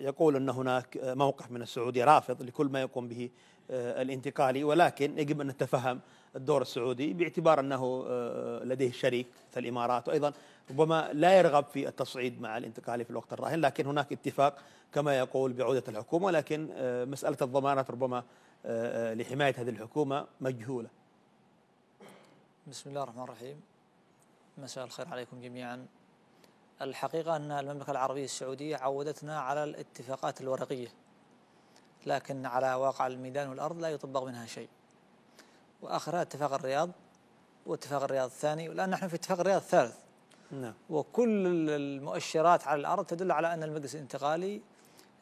يقول أن هناك موقف من السعودية رافض لكل ما يقوم به آه، الانتقالي ولكن يجب أن نتفهم الدور السعودي باعتبار أنه آه، لديه شريك في الإمارات وأيضا ربما لا يرغب في التصعيد مع الانتقالي في الوقت الراهن لكن هناك اتفاق كما يقول بعودة الحكومة ولكن آه، مسألة الضمانات ربما لحماية هذه الحكومة مجهولة بسم الله الرحمن الرحيم مساء الخير عليكم جميعا الحقيقة أن المملكة العربية السعودية عودتنا على الاتفاقات الورقية لكن على واقع الميدان والأرض لا يطبق منها شيء وآخرها اتفاق الرياض واتفاق الرياض الثاني والآن نحن في اتفاق الرياض الثالث نعم. وكل المؤشرات على الأرض تدل على أن المجلس الانتقالي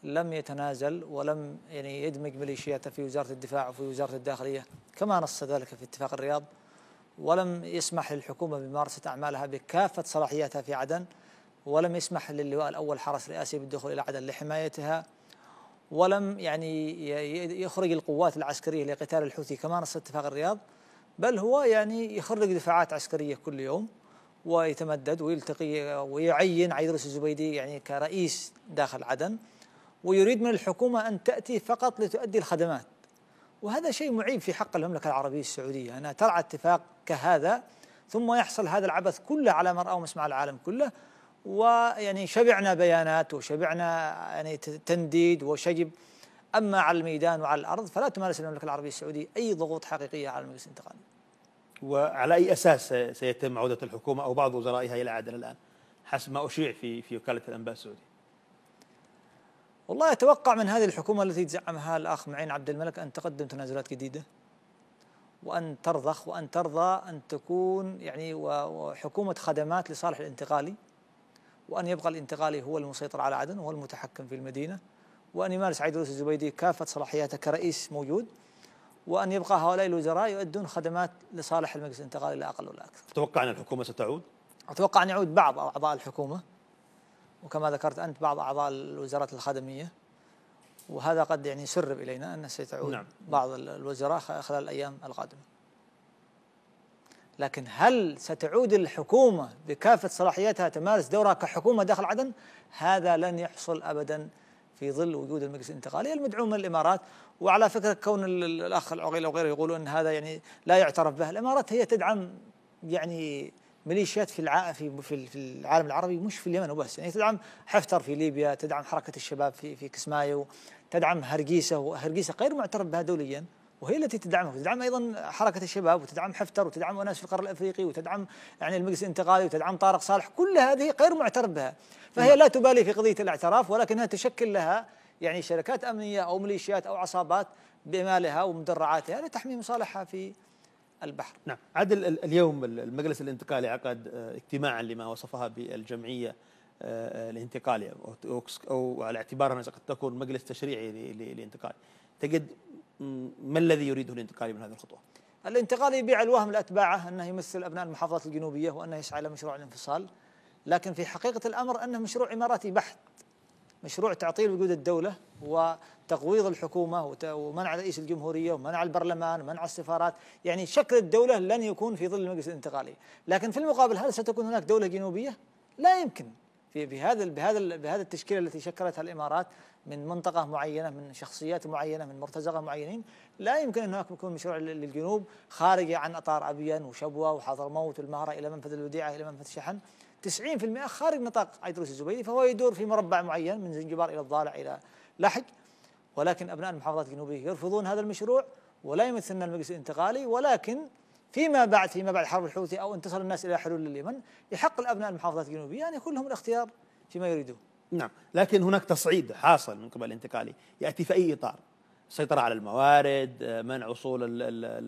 لم يتنازل ولم يعني يدمج ميليشياته في وزارة الدفاع وفي وزارة الداخلية كما نص ذلك في اتفاق الرياض ولم يسمح للحكومة بممارسة أعمالها بكافة صلاحياتها في عدن ولم يسمح للواء الأول حرس رئاسي بالدخول إلى عدن لحمايتها ولم يعني يخرج القوات العسكرية لقتال الحوثي كما نص اتفاق الرياض بل هو يعني يخرج دفاعات عسكرية كل يوم ويتمدد ويلتقي ويعين عيدروس الزبيدي يعني كرئيس داخل عدن ويريد من الحكومة أن تأتي فقط لتؤدي الخدمات وهذا شيء معيب في حق المملكة العربية السعودية أنها ترعى اتفاق كهذا ثم يحصل هذا العبث كله على مرأى ومسمع العالم كله ويعني شبعنا بيانات وشبعنا يعني تنديد وشجب أما على الميدان وعلى الأرض فلا تمارس المملكة العربية السعودية أي ضغوط حقيقية على المجلس الانتقالي وعلى أي أساس سيتم عودة الحكومة أو بعض وزرائها إلى عدن الآن حسب ما أشيع في في وكالة الأنباء السعودية والله أتوقع من هذه الحكومة التي زعمها الأخ معين عبد الملك أن تقدم تنازلات جديدة وأن ترضخ وأن ترضى أن تكون يعني وحكومة خدمات لصالح الانتقالي وأن يبقى الانتقالي هو المسيطر على عدن وهو المتحكم في المدينة وأن يمارس عيدروس الزبيدي كافة صلاحياته كرئيس موجود وأن يبقى هؤلاء الوزراء يؤدون خدمات لصالح المجلس الانتقالي لا أقل ولا أكثر تتوقع أن الحكومة ستعود؟ أتوقع أن يعود بعض أعضاء الحكومة وكما ذكرت أنت بعض أعضاء الوزارات الخدمية وهذا قد يعني سرب إلينا أن سيتعود نعم. بعض الوزراء خلال الأيام القادمة لكن هل ستعود الحكومة بكافة صلاحياتها تمارس دورها كحكومة داخل عدن هذا لن يحصل أبدا في ظل وجود المجلس الانتقالي المدعوم من الإمارات وعلى فكرة كون الأخ العقيل غيره يقولون أن هذا يعني لا يعترف به الإمارات هي تدعم يعني ميليشيات في في في العالم العربي مش في اليمن وبس يعني تدعم حفتر في ليبيا تدعم حركة الشباب في في كسمايو تدعم هرقيسة وهرقيسة غير معترف بها دوليا وهي التي تدعمه وتدعم ايضا حركه الشباب وتدعم حفتر وتدعم اناس في القرن الافريقي وتدعم يعني المجلس الانتقالي وتدعم طارق صالح كل هذه غير معترف بها فهي نعم. لا تبالي في قضيه الاعتراف ولكنها تشكل لها يعني شركات امنيه او ميليشيات او عصابات بمالها ومدرعاتها لتحمي مصالحها في البحر نعم عادل اليوم المجلس الانتقالي عقد آه، اجتماعا لما وصفها بالجمعيه آه، آه، الانتقاليه او على اعتبارها قد تكون مجلس تشريعي للانتقال تجد ما الذي يريده الانتقالي من هذه الخطوة؟ الانتقال يبيع الوهم لأتباعه أنه يمثل أبناء المحافظات الجنوبية وأنه يسعى إلى مشروع الانفصال لكن في حقيقة الأمر أنه مشروع إماراتي بحت مشروع تعطيل وجود الدولة وتقويض الحكومة ومنع رئيس الجمهورية ومنع البرلمان ومنع السفارات يعني شكل الدولة لن يكون في ظل المجلس الانتقالي لكن في المقابل هل ستكون هناك دولة جنوبية؟ لا يمكن في بهذا بهذا بهذا التشكيله التي شكلتها الامارات من منطقه معينه من شخصيات معينه من مرتزقه معينين لا يمكن ان هناك يكون مشروع للجنوب خارجه عن اطار ابين وشبوه وحضرموت والمهره الى منفذ الوديعه الى منفذ شحن 90% خارج نطاق ايدروس الزبيدي فهو يدور في مربع معين من زنجبار الى الضالع الى لحج ولكن ابناء المحافظات الجنوبيه يرفضون هذا المشروع ولا يمثلنا المجلس الانتقالي ولكن فيما بعد فيما بعد حرب الحوثي او انتصر الناس الى حلول اليمن يحق الابناء المحافظات الجنوبيه ان يعني يكون لهم الاختيار فيما يريدون. نعم، لكن هناك تصعيد حاصل من قبل الانتقالي ياتي في اي اطار السيطره على الموارد، منع وصول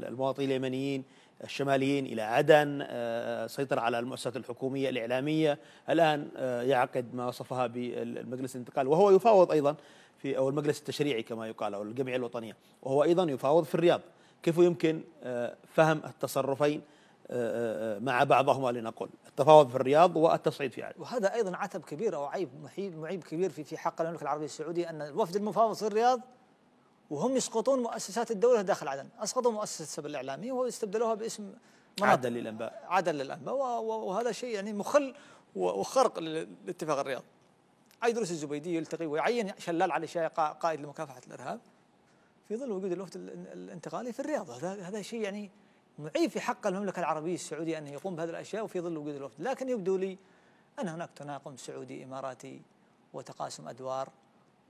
المواطنين اليمنيين الشماليين الى عدن، آه، سيطره على المؤسسات الحكوميه الاعلاميه، الان آه، يعقد ما وصفها بالمجلس الانتقالي وهو يفاوض ايضا في او المجلس التشريعي كما يقال او الجمعيه الوطنيه، وهو ايضا يفاوض في الرياض. كيف يمكن آه، فهم التصرفين آه، آه، مع بعضهما لنقل التفاوض في الرياض والتصعيد في عدن وهذا ايضا عتب كبير او عيب محيب معيب كبير في في حق المملكه العربيه السعوديه ان الوفد المفاوض في الرياض وهم يسقطون مؤسسات الدوله داخل عدن اسقطوا مؤسسه السبل الاعلامي واستبدلوها باسم عدن للانباء عدن للانباء وهذا شيء يعني مخل وخرق لاتفاق الرياض ايدروس الزبيدي يلتقي ويعين شلال علي شاي قائد لمكافحه الارهاب في ظل وجود الوفد الانتقالي في الرياض هذا هذا شيء يعني معيب في حق المملكه العربيه السعوديه انه يقوم بهذه الاشياء وفي ظل وجود الوفد لكن يبدو لي ان هناك تناقض سعودي اماراتي وتقاسم ادوار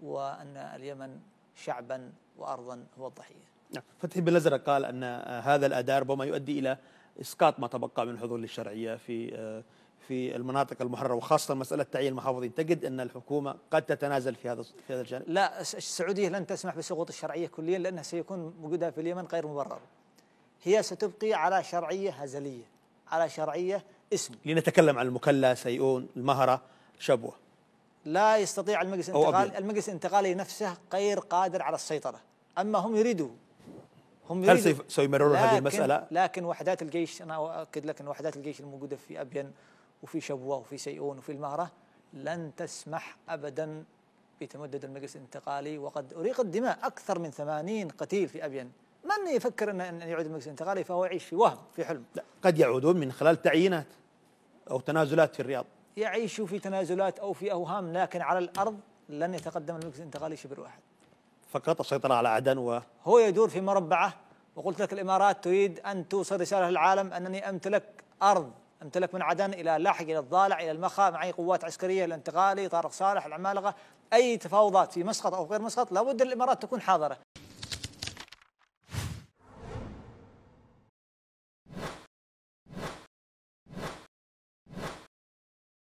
وان اليمن شعبا وارضا هو الضحيه نعم. فتحي بن الازرق قال ان آه، هذا الاداء ربما يؤدي الى اسقاط ما تبقى من حضور الشرعيه في آه، في المناطق المحرره وخاصه مساله تعيين المحافظين تجد ان الحكومه قد تتنازل في هذا في هذا الجانب لا السعوديه لن تسمح بسقوط الشرعيه كليا لانها سيكون وجودها في اليمن غير مبرر هي ستبقي على شرعيه هزليه على شرعيه اسم لنتكلم عن المكلا سيئون المهره شبوه لا يستطيع المجلس الانتقالي المجلس الانتقالي نفسه غير قادر على السيطره اما هم يريدوا هم هل سيمررون هذه المساله لكن وحدات الجيش انا اؤكد لك ان وحدات الجيش الموجوده في ابين وفي شبوة وفي سيئون وفي المهرة لن تسمح أبدا بتمدد المجلس الانتقالي وقد أريق الدماء أكثر من ثمانين قتيل في أبين من يفكر أن يعود المجلس الانتقالي فهو يعيش في وهم في حلم لا قد يعودون من خلال تعيينات أو تنازلات في الرياض يعيشوا في تنازلات أو في أوهام لكن على الأرض لن يتقدم المجلس الانتقالي شبر واحد فقط السيطرة على عدن و هو يدور في مربعة وقلت لك الإمارات تريد أن توصل رسالة للعالم أنني أمتلك أرض امتلك من عدن إلى لاحق إلى الضالع إلى المخا معي قوات عسكرية الانتقالي طارق صالح العمالقة أي تفاوضات في مسقط أو غير مسقط لابد الإمارات تكون حاضرة